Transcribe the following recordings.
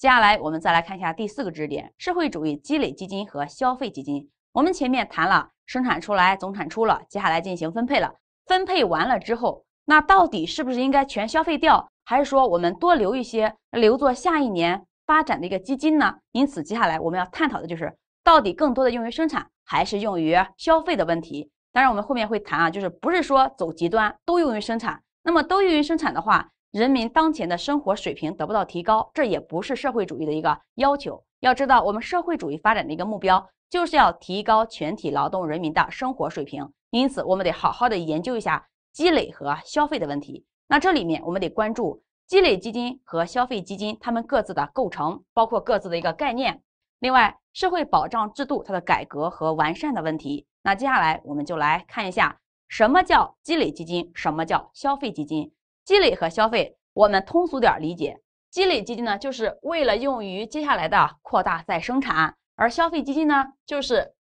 接下来我们再来看一下第四个知识点：社会主义积累基金和消费基金。我们前面谈了生产出来总产出了，接下来进行分配了。分配完了之后，那到底是不是应该全消费掉，还是说我们多留一些，留作下一年发展的一个基金呢？因此，接下来我们要探讨的就是到底更多的用于生产，还是用于消费的问题。当然，我们后面会谈啊，就是不是说走极端，都用于生产。那么，都用于生产的话。人民当前的生活水平得不到提高，这也不是社会主义的一个要求。要知道，我们社会主义发展的一个目标，就是要提高全体劳动人民的生活水平。因此，我们得好好的研究一下积累和消费的问题。那这里面，我们得关注积累基金和消费基金它们各自的构成，包括各自的一个概念。另外，社会保障制度它的改革和完善的问题。那接下来，我们就来看一下什么叫积累基金，什么叫消费基金。积累和消费，我们通俗点儿理解，积累基金呢，就是为了用于接下来的扩大再生产；而消费基金呢，就是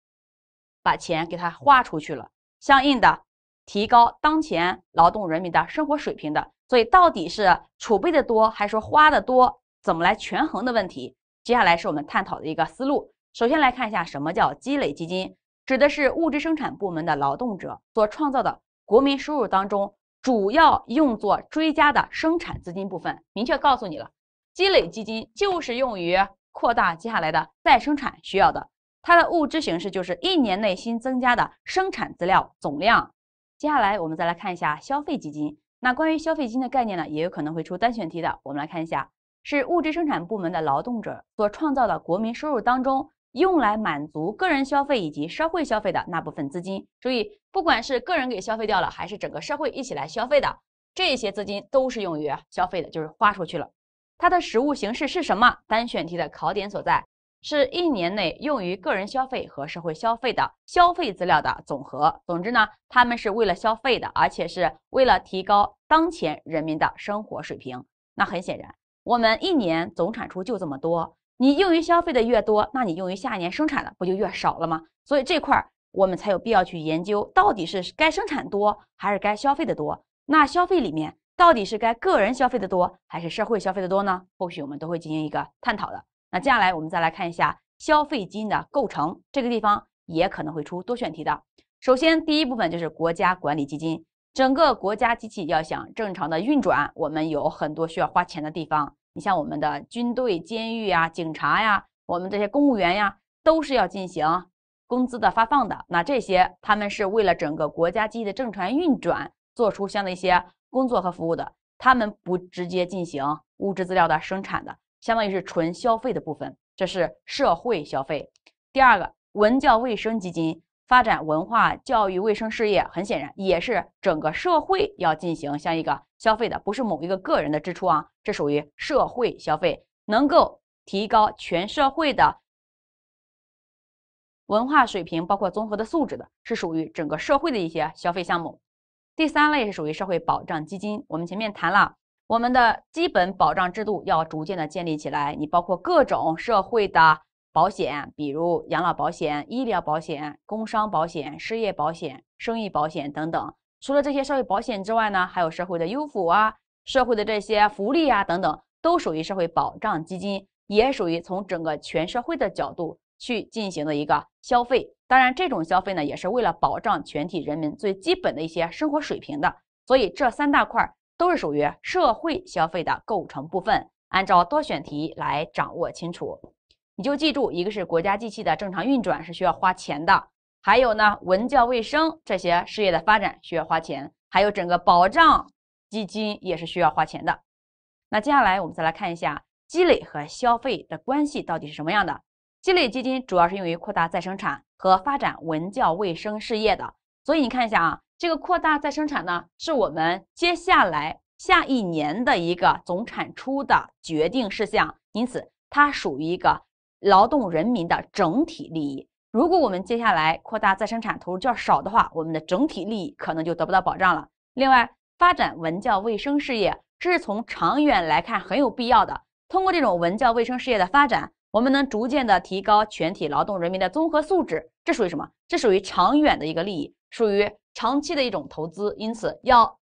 把钱给它花出去了，相应的提高当前劳动人民的生活水平的。所以，到底是储备的多还是花的多，怎么来权衡的问题，接下来是我们探讨的一个思路。首先来看一下，什么叫积累基金，指的是物质生产部门的劳动者所创造的国民收入当中。主要用作追加的生产资金部分，明确告诉你了，积累基金就是用于扩大接下来的再生产需要的，它的物质形式就是一年内新增加的生产资料总量。接下来我们再来看一下消费基金，那关于消费基金的概念呢，也有可能会出单选题的，我们来看一下，是物质生产部门的劳动者所创造的国民收入当中。用来满足个人消费以及社会消费的那部分资金，注意，不管是个人给消费掉了，还是整个社会一起来消费的，这些资金都是用于消费的，就是花出去了。它的实物形式是什么？单选题的考点所在，是一年内用于个人消费和社会消费的消费资料的总和。总之呢，他们是为了消费的，而且是为了提高当前人民的生活水平。那很显然，我们一年总产出就这么多。你用于消费的越多，那你用于下一年生产的不就越少了吗？所以这块儿我们才有必要去研究，到底是该生产多还是该消费的多？那消费里面到底是该个人消费的多还是社会消费的多呢？后续我们都会进行一个探讨的。那接下来我们再来看一下消费基金的构成，这个地方也可能会出多选题的。首先第一部分就是国家管理基金，整个国家机器要想正常的运转，我们有很多需要花钱的地方。你像我们的军队、监狱啊、警察呀，我们这些公务员呀，都是要进行工资的发放的。那这些他们是为了整个国家器的正常运转，做出相对一些工作和服务的。他们不直接进行物质资料的生产的，相当于是纯消费的部分，这是社会消费。第二个，文教卫生基金。发展文化、教育、卫生事业，很显然也是整个社会要进行像一个消费的，不是某一个个人的支出啊，这属于社会消费，能够提高全社会的文化水平，包括综合的素质的，是属于整个社会的一些消费项目。第三类是属于社会保障基金，我们前面谈了，我们的基本保障制度要逐渐的建立起来，你包括各种社会的。保险，比如养老保险、医疗保险、工伤保险、失业保险、生育保险等等。除了这些社会保险之外呢，还有社会的优抚啊、社会的这些福利啊等等，都属于社会保障基金，也属于从整个全社会的角度去进行的一个消费。当然，这种消费呢，也是为了保障全体人民最基本的一些生活水平的。所以，这三大块都是属于社会消费的构成部分。按照多选题来掌握清楚。你就记住，一个是国家机器的正常运转是需要花钱的，还有呢，文教卫生这些事业的发展需要花钱，还有整个保障基金也是需要花钱的。那接下来我们再来看一下积累和消费的关系到底是什么样的。积累基金主要是用于扩大再生产和发展文教卫生事业的，所以你看一下啊，这个扩大再生产呢，是我们接下来下一年的一个总产出的决定事项，因此它属于一个。劳动人民的整体利益。如果我们接下来扩大再生产投入较少的话，我们的整体利益可能就得不到保障了。另外，发展文教卫生事业，这是从长远来看很有必要的。通过这种文教卫生事业的发展，我们能逐渐的提高全体劳动人民的综合素质。这属于什么？这属于长远的一个利益，属于长期的一种投资。因此，要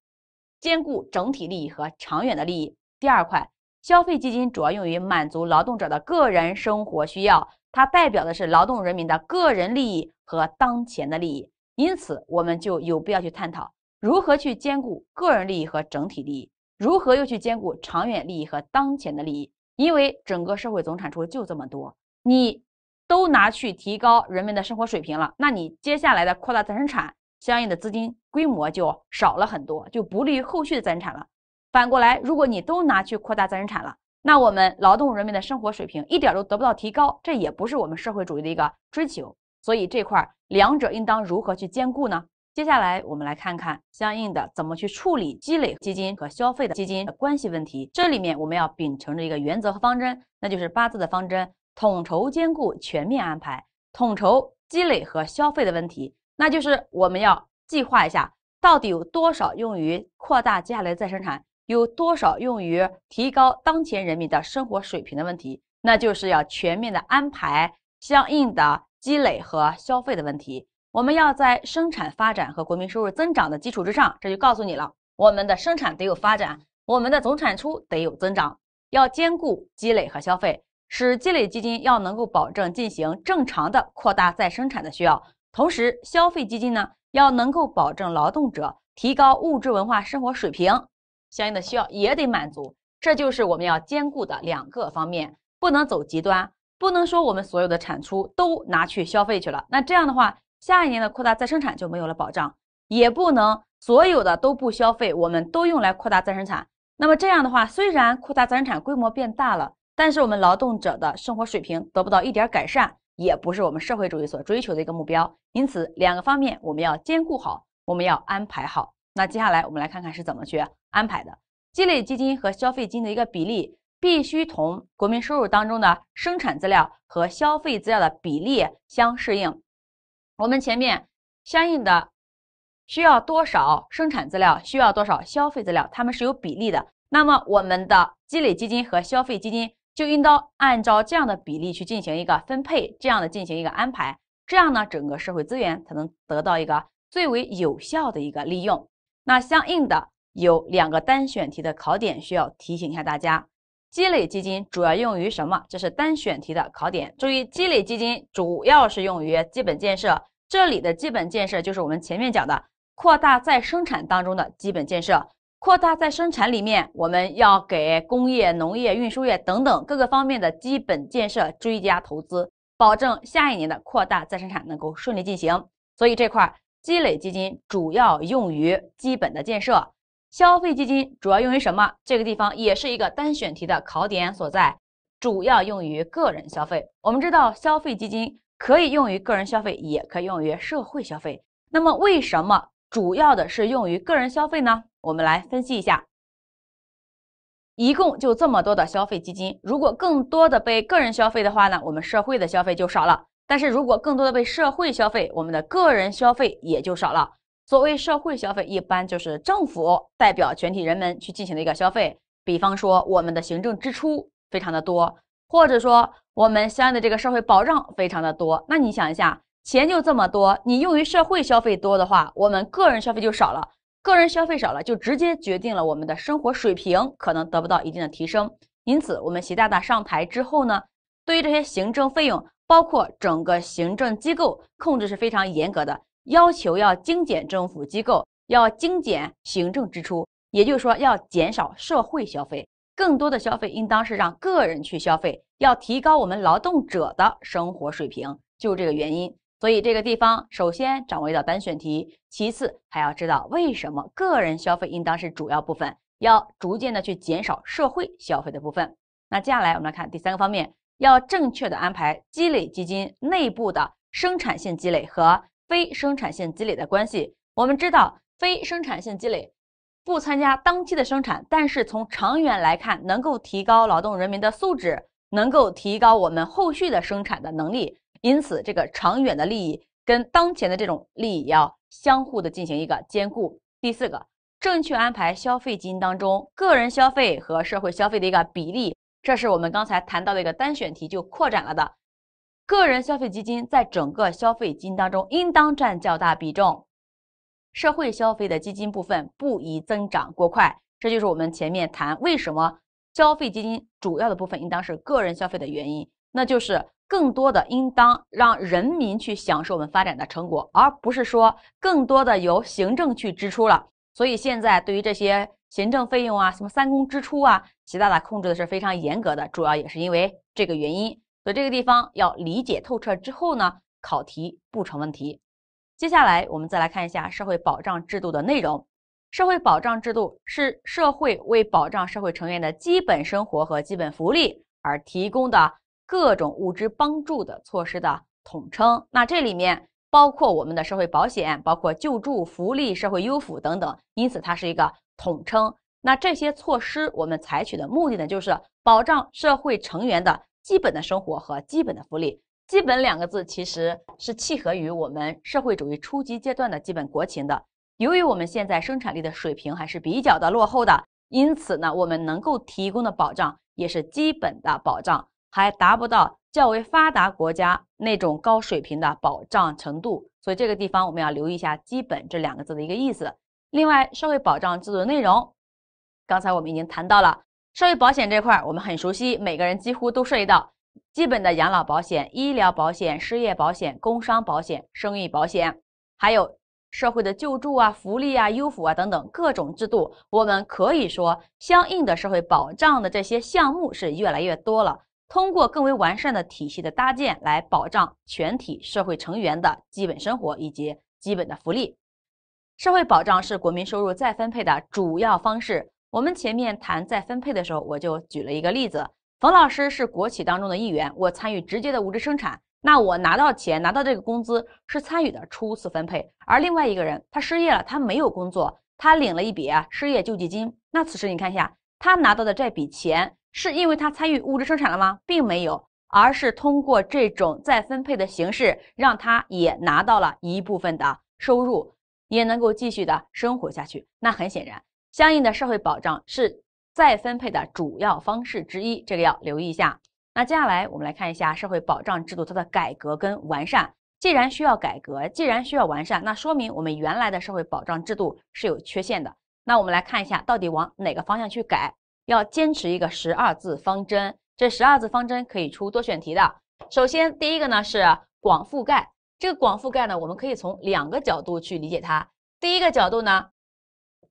兼顾整体利益和长远的利益。第二块。消费基金主要用于满足劳动者的个人生活需要，它代表的是劳动人民的个人利益和当前的利益。因此，我们就有必要去探讨如何去兼顾个人利益和整体利益，如何又去兼顾长远利益和当前的利益。因为整个社会总产出就这么多，你都拿去提高人们的生活水平了，那你接下来的扩大再生产，相应的资金规模就少了很多，就不利于后续的增产了。反过来，如果你都拿去扩大再生产了，那我们劳动人民的生活水平一点都得不到提高，这也不是我们社会主义的一个追求。所以这块儿，两者应当如何去兼顾呢？接下来我们来看看相应的怎么去处理积累基金和消费的基金的关系问题。这里面我们要秉承着一个原则和方针，那就是八字的方针：统筹兼顾，全面安排，统筹积累和消费的问题。那就是我们要计划一下，到底有多少用于扩大接下来的再生产。有多少用于提高当前人民的生活水平的问题，那就是要全面的安排相应的积累和消费的问题。我们要在生产发展和国民收入增长的基础之上，这就告诉你了，我们的生产得有发展，我们的总产出得有增长，要兼顾积累和消费，使积累基金要能够保证进行正常的扩大再生产的需要，同时消费基金呢，要能够保证劳动者提高物质文化生活水平。相应的需要也得满足，这就是我们要兼顾的两个方面，不能走极端，不能说我们所有的产出都拿去消费去了，那这样的话，下一年的扩大再生产就没有了保障；也不能所有的都不消费，我们都用来扩大再生产。那么这样的话，虽然扩大再生产规模变大了，但是我们劳动者的生活水平得不到一点改善，也不是我们社会主义所追求的一个目标。因此，两个方面我们要兼顾好，我们要安排好。那接下来我们来看看是怎么去安排的。积累基金和消费基金的一个比例，必须同国民收入当中的生产资料和消费资料的比例相适应。我们前面相应的需要多少生产资料，需要多少消费资料，它们是有比例的。那么我们的积累基金和消费基金就应当按照这样的比例去进行一个分配，这样的进行一个安排，这样呢，整个社会资源才能得到一个最为有效的一个利用。那相应的有两个单选题的考点需要提醒一下大家，积累基金主要用于什么？这是单选题的考点。注意，积累基金主要是用于基本建设。这里的基本建设就是我们前面讲的扩大再生产当中的基本建设。扩大再生产里面，我们要给工业、农业、运输业等等各个方面的基本建设追加投资，保证下一年的扩大再生产能够顺利进行。所以这块儿。积累基金主要用于基本的建设，消费基金主要用于什么？这个地方也是一个单选题的考点所在，主要用于个人消费。我们知道，消费基金可以用于个人消费，也可以用于社会消费。那么，为什么主要的是用于个人消费呢？我们来分析一下。一共就这么多的消费基金，如果更多的被个人消费的话呢，我们社会的消费就少了。但是如果更多的被社会消费，我们的个人消费也就少了。所谓社会消费，一般就是政府代表全体人们去进行的一个消费，比方说我们的行政支出非常的多，或者说我们相应的这个社会保障非常的多。那你想一下，钱就这么多，你用于社会消费多的话，我们个人消费就少了。个人消费少了，就直接决定了我们的生活水平可能得不到一定的提升。因此，我们习大大上台之后呢，对于这些行政费用。包括整个行政机构控制是非常严格的，要求要精简政府机构，要精简行政支出，也就是说要减少社会消费，更多的消费应当是让个人去消费，要提高我们劳动者的生活水平，就这个原因。所以这个地方首先掌握一道单选题，其次还要知道为什么个人消费应当是主要部分，要逐渐的去减少社会消费的部分。那接下来我们来看第三个方面。要正确的安排积累基金内部的生产性积累和非生产性积累的关系。我们知道，非生产性积累不参加当期的生产，但是从长远来看，能够提高劳动人民的素质，能够提高我们后续的生产的能力。因此，这个长远的利益跟当前的这种利益要相互的进行一个兼顾。第四个，正确安排消费基金当中个人消费和社会消费的一个比例。这是我们刚才谈到的一个单选题，就扩展了的，个人消费基金在整个消费基金当中应当占较大比重，社会消费的基金部分不宜增长过快。这就是我们前面谈为什么消费基金主要的部分应当是个人消费的原因，那就是更多的应当让人民去享受我们发展的成果，而不是说更多的由行政去支出了。所以现在对于这些。行政费用啊，什么三公支出啊，习大大控制的是非常严格的，主要也是因为这个原因，所以这个地方要理解透彻之后呢，考题不成问题。接下来我们再来看一下社会保障制度的内容。社会保障制度是社会为保障社会成员的基本生活和基本福利而提供的各种物质帮助的措施的统称。那这里面。包括我们的社会保险，包括救助、福利、社会优抚等等，因此它是一个统称。那这些措施我们采取的目的呢，就是保障社会成员的基本的生活和基本的福利。基本两个字其实是契合于我们社会主义初级阶段的基本国情的。由于我们现在生产力的水平还是比较的落后的，因此呢，我们能够提供的保障也是基本的保障，还达不到。较为发达国家那种高水平的保障程度，所以这个地方我们要留意一下“基本”这两个字的一个意思。另外，社会保障制度的内容，刚才我们已经谈到了社会保险这块，我们很熟悉，每个人几乎都涉及到基本的养老保险、医疗保险、失业保险、工伤保险、生育保险，还有社会的救助啊、福利啊、优抚啊等等各种制度。我们可以说，相应的社会保障的这些项目是越来越多了。通过更为完善的体系的搭建，来保障全体社会成员的基本生活以及基本的福利。社会保障是国民收入再分配的主要方式。我们前面谈再分配的时候，我就举了一个例子：冯老师是国企当中的一员，我参与直接的物质生产，那我拿到钱，拿到这个工资，是参与的初次分配；而另外一个人，他失业了，他没有工作，他领了一笔失业救济金。那此时你看一下，他拿到的这笔钱。是因为他参与物质生产了吗？并没有，而是通过这种再分配的形式，让他也拿到了一部分的收入，也能够继续的生活下去。那很显然，相应的社会保障是再分配的主要方式之一，这个要留意一下。那接下来我们来看一下社会保障制度它的改革跟完善。既然需要改革，既然需要完善，那说明我们原来的社会保障制度是有缺陷的。那我们来看一下，到底往哪个方向去改？要坚持一个十二字方针，这十二字方针可以出多选题的。首先，第一个呢是广覆盖，这个广覆盖呢，我们可以从两个角度去理解它。第一个角度呢，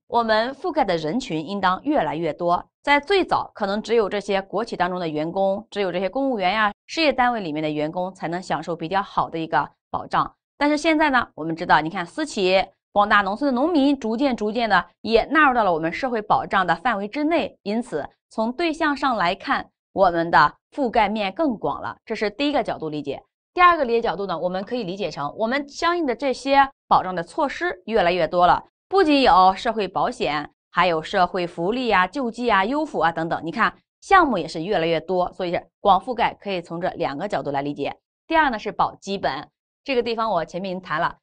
我们覆盖的人群应当越来越多，在最早可能只有这些国企当中的员工，只有这些公务员呀、事业单位里面的员工才能享受比较好的一个保障，但是现在呢，我们知道，你看私企。广大农村的农民逐渐逐渐的也纳入到了我们社会保障的范围之内，因此从对象上来看，我们的覆盖面更广了。这是第一个角度理解。第二个理解角度呢，我们可以理解成我们相应的这些保障的措施越来越多了，不仅有社会保险，还有社会福利啊、救济啊、优抚啊等等。你看项目也是越来越多，所以是广覆盖可以从这两个角度来理解。第二呢是保基本，这个地方我前面已经谈了。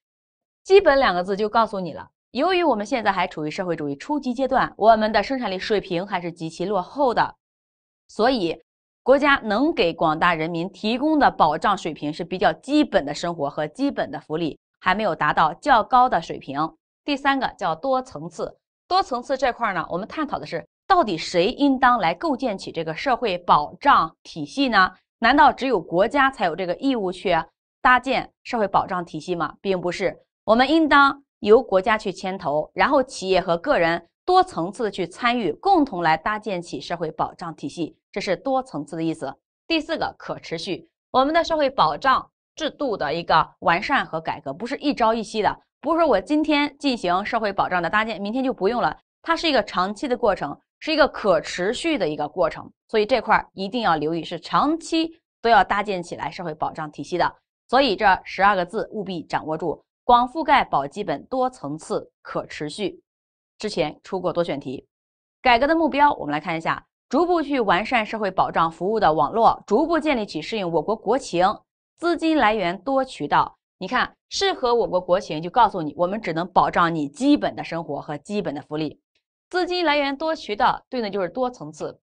基本两个字就告诉你了。由于我们现在还处于社会主义初级阶段，我们的生产力水平还是极其落后的，所以国家能给广大人民提供的保障水平是比较基本的生活和基本的福利，还没有达到较高的水平。第三个叫多层次，多层次这块儿呢，我们探讨的是到底谁应当来构建起这个社会保障体系呢？难道只有国家才有这个义务去搭建社会保障体系吗？并不是。我们应当由国家去牵头，然后企业和个人多层次的去参与，共同来搭建起社会保障体系。这是多层次的意思。第四个，可持续。我们的社会保障制度的一个完善和改革，不是一朝一夕的，不是说我今天进行社会保障的搭建，明天就不用了。它是一个长期的过程，是一个可持续的一个过程。所以这块儿一定要留意，是长期都要搭建起来社会保障体系的。所以这十二个字务必掌握住。广覆盖、保基本、多层次、可持续，之前出过多选题。改革的目标，我们来看一下，逐步去完善社会保障服务的网络，逐步建立起适应我国国情、资金来源多渠道。你看，适合我国国情，就告诉你，我们只能保障你基本的生活和基本的福利。资金来源多渠道，对的，就是多层次。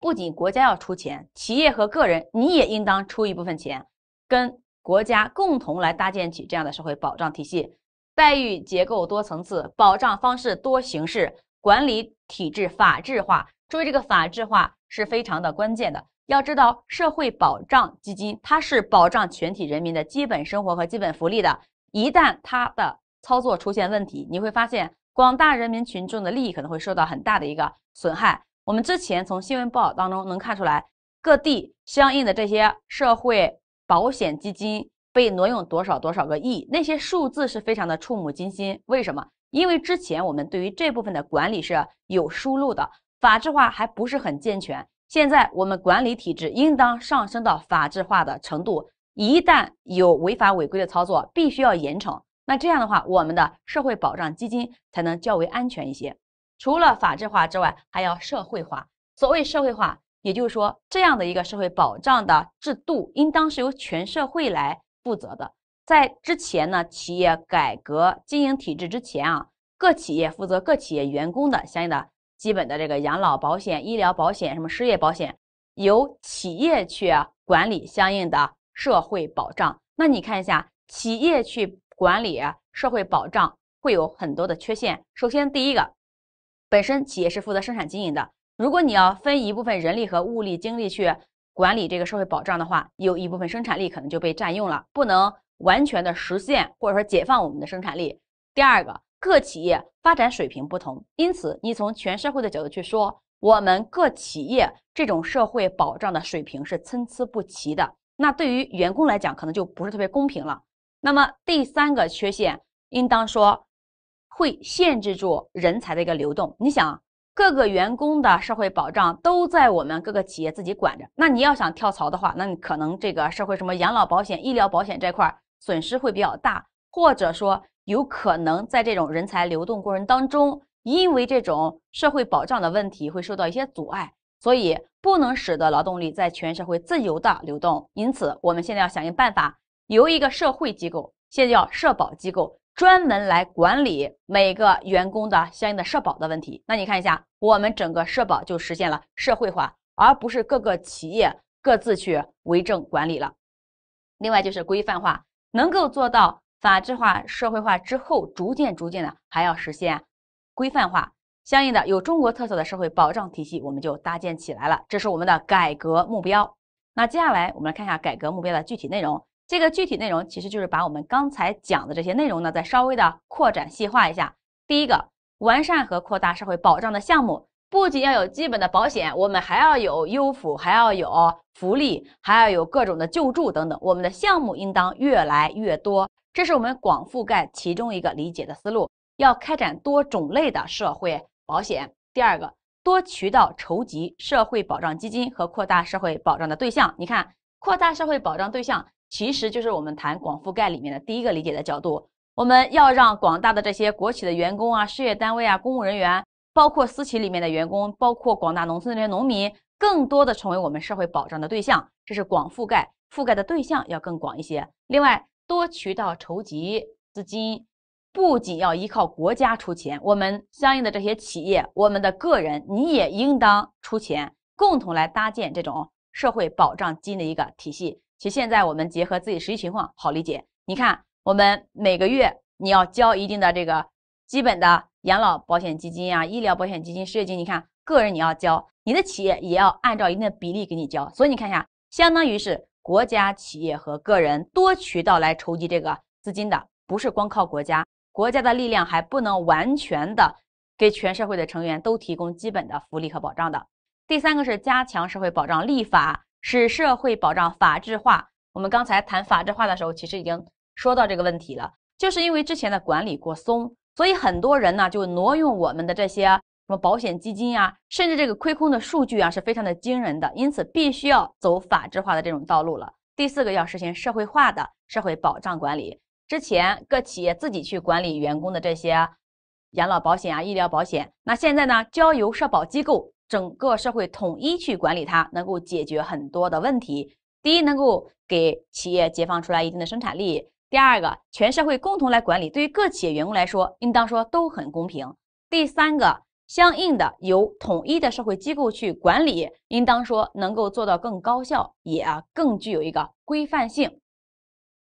不仅国家要出钱，企业和个人你也应当出一部分钱，跟。国家共同来搭建起这样的社会保障体系，待遇结构多层次，保障方式多形式，管理体制法制化。注意，这个法制化是非常的关键的。要知道，社会保障基金它是保障全体人民的基本生活和基本福利的。一旦它的操作出现问题，你会发现广大人民群众的利益可能会受到很大的一个损害。我们之前从新闻报道当中能看出来，各地相应的这些社会。保险基金被挪用多少多少个亿，那些数字是非常的触目惊心。为什么？因为之前我们对于这部分的管理是有疏漏的，法制化还不是很健全。现在我们管理体制应当上升到法制化的程度，一旦有违法违规的操作，必须要严惩。那这样的话，我们的社会保障基金才能较为安全一些。除了法制化之外，还要社会化。所谓社会化。也就是说，这样的一个社会保障的制度，应当是由全社会来负责的。在之前呢，企业改革经营体制之前啊，各企业负责各企业员工的相应的基本的这个养老保险、医疗保险、什么失业保险，由企业去管理相应的社会保障。那你看一下，企业去管理社会保障，会有很多的缺陷。首先，第一个，本身企业是负责生产经营的。如果你要分一部分人力和物力、精力去管理这个社会保障的话，有一部分生产力可能就被占用了，不能完全的实现或者说解放我们的生产力。第二个，各企业发展水平不同，因此你从全社会的角度去说，我们各企业这种社会保障的水平是参差不齐的。那对于员工来讲，可能就不是特别公平了。那么第三个缺陷，应当说会限制住人才的一个流动。你想。各个员工的社会保障都在我们各个企业自己管着。那你要想跳槽的话，那你可能这个社会什么养老保险、医疗保险这块儿损失会比较大，或者说有可能在这种人才流动过程当中，因为这种社会保障的问题会受到一些阻碍，所以不能使得劳动力在全社会自由的流动。因此，我们现在要想一个办法，由一个社会机构，现在叫社保机构。专门来管理每个员工的相应的社保的问题。那你看一下，我们整个社保就实现了社会化，而不是各个企业各自去为政管理了。另外就是规范化，能够做到法制化、社会化之后，逐渐逐渐的还要实现规范化。相应的有中国特色的社会保障体系，我们就搭建起来了。这是我们的改革目标。那接下来我们来看一下改革目标的具体内容。这个具体内容其实就是把我们刚才讲的这些内容呢，再稍微的扩展细化一下。第一个，完善和扩大社会保障的项目，不仅要有基本的保险，我们还要有优抚，还要有福利，还要有各种的救助等等。我们的项目应当越来越多，这是我们广覆盖其中一个理解的思路。要开展多种类的社会保险。第二个，多渠道筹集社会保障基金和扩大社会保障的对象。你看，扩大社会保障对象。其实就是我们谈广覆盖里面的第一个理解的角度，我们要让广大的这些国企的员工啊、事业单位啊、公务人员，包括私企里面的员工，包括广大农村的这些农民，更多的成为我们社会保障的对象，这是广覆盖，覆盖的对象要更广一些。另外，多渠道筹集资金，不仅要依靠国家出钱，我们相应的这些企业、我们的个人，你也应当出钱，共同来搭建这种社会保障基金的一个体系。其实现在我们结合自己实际情况好理解。你看，我们每个月你要交一定的这个基本的养老保险基金啊、医疗保险基金、失业金。你看，个人你要交，你的企业也要按照一定的比例给你交。所以你看一下，相当于是国家、企业和个人多渠道来筹集这个资金的，不是光靠国家。国家的力量还不能完全的给全社会的成员都提供基本的福利和保障的。第三个是加强社会保障立法。使社会保障法制化。我们刚才谈法制化的时候，其实已经说到这个问题了。就是因为之前的管理过松，所以很多人呢就挪用我们的这些什么保险基金啊，甚至这个亏空的数据啊是非常的惊人的。因此，必须要走法制化的这种道路了。第四个，要实行社会化的社会保障管理。之前各企业自己去管理员工的这些养老保险啊、医疗保险，那现在呢，交由社保机构。整个社会统一去管理它，能够解决很多的问题。第一，能够给企业解放出来一定的生产力；第二个，全社会共同来管理，对于各企业员工来说，应当说都很公平；第三个，相应的由统一的社会机构去管理，应当说能够做到更高效，也更具有一个规范性。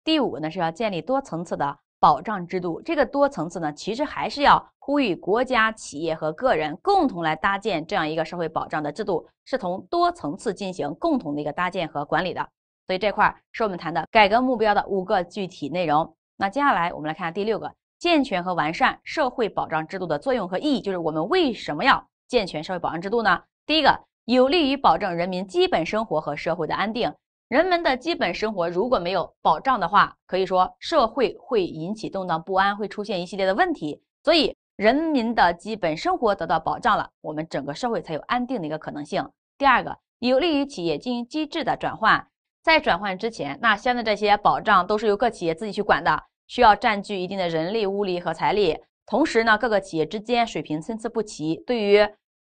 第五呢，是要建立多层次的。保障制度这个多层次呢，其实还是要呼吁国家、企业和个人共同来搭建这样一个社会保障的制度，是从多层次进行共同的一个搭建和管理的。所以这块儿是我们谈的改革目标的五个具体内容。那接下来我们来看第六个，健全和完善社会保障制度的作用和意义，就是我们为什么要健全社会保障制度呢？第一个，有利于保证人民基本生活和社会的安定。人们的基本生活如果没有保障的话，可以说社会会引起动荡不安，会出现一系列的问题。所以，人民的基本生活得到保障了，我们整个社会才有安定的一个可能性。第二个，有利于企业经营机制的转换。在转换之前，那现在这些保障都是由各企业自己去管的，需要占据一定的人力、物力和财力。同时呢，各个企业之间水平参差不齐，对于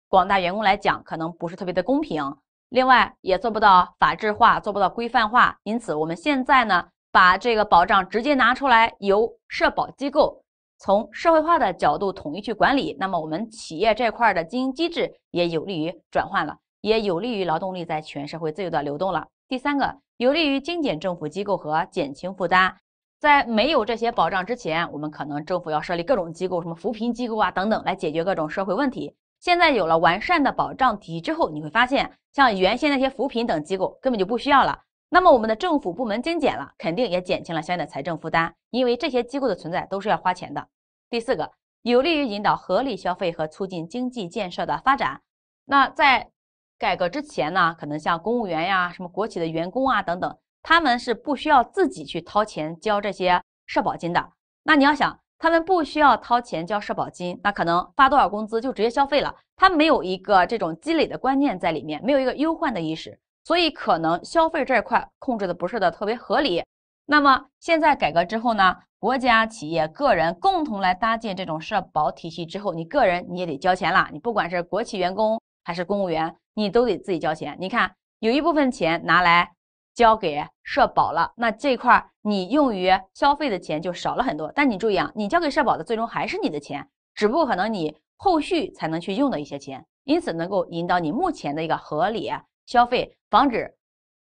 广大员工来讲，可能不是特别的公平。另外，也做不到法制化，做不到规范化，因此，我们现在呢，把这个保障直接拿出来，由社保机构从社会化的角度统一去管理。那么，我们企业这块的经营机制也有利于转换了，也有利于劳动力在全社会自由的流动了。第三个，有利于精简政府机构和减轻负担。在没有这些保障之前，我们可能政府要设立各种机构，什么扶贫机构啊等等，来解决各种社会问题。现在有了完善的保障体系之后，你会发现，像原先那些扶贫等机构根本就不需要了。那么我们的政府部门精简了，肯定也减轻了相应的财政负担，因为这些机构的存在都是要花钱的。第四个，有利于引导合理消费和促进经济建设的发展。那在改革之前呢，可能像公务员呀、什么国企的员工啊等等，他们是不需要自己去掏钱交这些社保金的。那你要想。他们不需要掏钱交社保金，那可能发多少工资就直接消费了。他没有一个这种积累的观念在里面，没有一个忧患的意识，所以可能消费这块控制的不是的特别合理。那么现在改革之后呢，国家、企业、个人共同来搭建这种社保体系之后，你个人你也得交钱了。你不管是国企员工还是公务员，你都得自己交钱。你看有一部分钱拿来。交给社保了，那这块你用于消费的钱就少了很多。但你注意啊，你交给社保的最终还是你的钱，只不过可能你后续才能去用的一些钱。因此能够引导你目前的一个合理消费，防止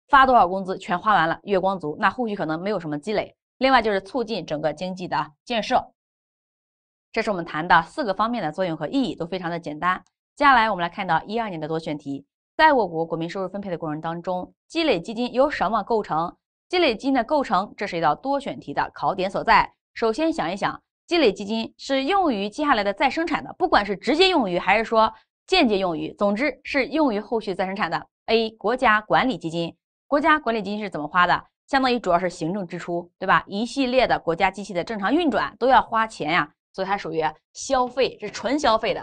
发多少工资全花完了，月光族，那后续可能没有什么积累。另外就是促进整个经济的建设，这是我们谈的四个方面的作用和意义，都非常的简单。接下来我们来看到一二年的多选题。在我国国民收入分配的过程当中，积累基金由什么构成？积累基金的构成，这是一道多选题的考点所在。首先想一想，积累基金是用于接下来的再生产的，不管是直接用于还是说间接用于，总之是用于后续再生产的。A. 国家管理基金，国家管理基金是怎么花的？相当于主要是行政支出，对吧？一系列的国家机器的正常运转都要花钱呀，所以它属于消费，是纯消费的。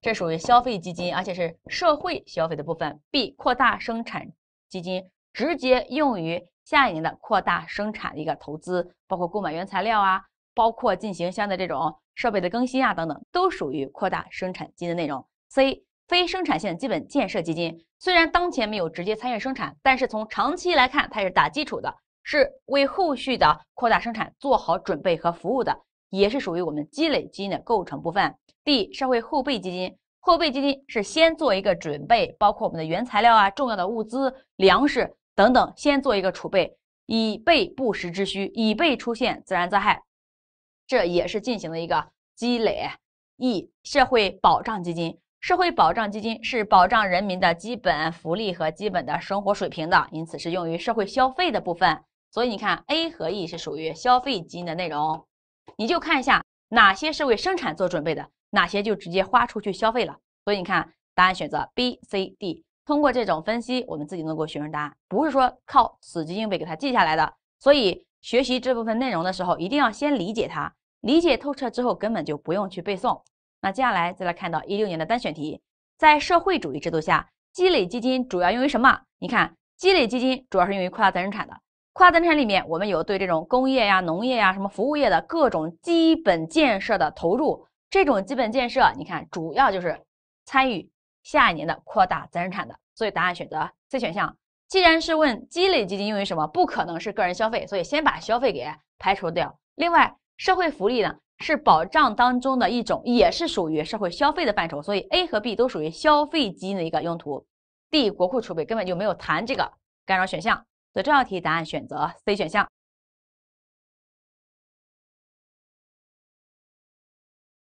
这属于消费基金，而且是社会消费的部分。B. 扩大生产基金直接用于下一年的扩大生产的一个投资，包括购买原材料啊，包括进行相应的这种设备的更新啊等等，都属于扩大生产基金的内容。C. 非生产性基本建设基金虽然当前没有直接参与生产，但是从长期来看，它是打基础的，是为后续的扩大生产做好准备和服务的。也是属于我们积累基金的构成部分。D 社会后备基金，后备基金是先做一个准备，包括我们的原材料啊、重要的物资、粮食等等，先做一个储备，以备不时之需，以备出现自然灾害。这也是进行了一个积累。E 社会保障基金，社会保障基金是保障人民的基本福利和基本的生活水平的，因此是用于社会消费的部分。所以你看，A 和 E 是属于消费基金的内容。你就看一下哪些是为生产做准备的，哪些就直接花出去消费了。所以你看，答案选择 B、C、D。通过这种分析，我们自己能够学生答案，不是说靠死记硬背给它记下来的。所以学习这部分内容的时候，一定要先理解它，理解透彻之后，根本就不用去背诵。那接下来再来看到一六年的单选题，在社会主义制度下，积累基金主要用于什么？你看，积累基金主要是用于扩大再生产的。扩大增产里面，我们有对这种工业呀、农业呀、什么服务业的各种基本建设的投入，这种基本建设，你看主要就是参与下一年的扩大增产的，所以答案选择 C 选项。既然是问积累基金用于什么，不可能是个人消费，所以先把消费给排除掉。另外，社会福利呢是保障当中的一种，也是属于社会消费的范畴，所以 A 和 B 都属于消费基金的一个用途。D 国库储备根本就没有谈这个干扰选项。这道题答案选择 C 选项。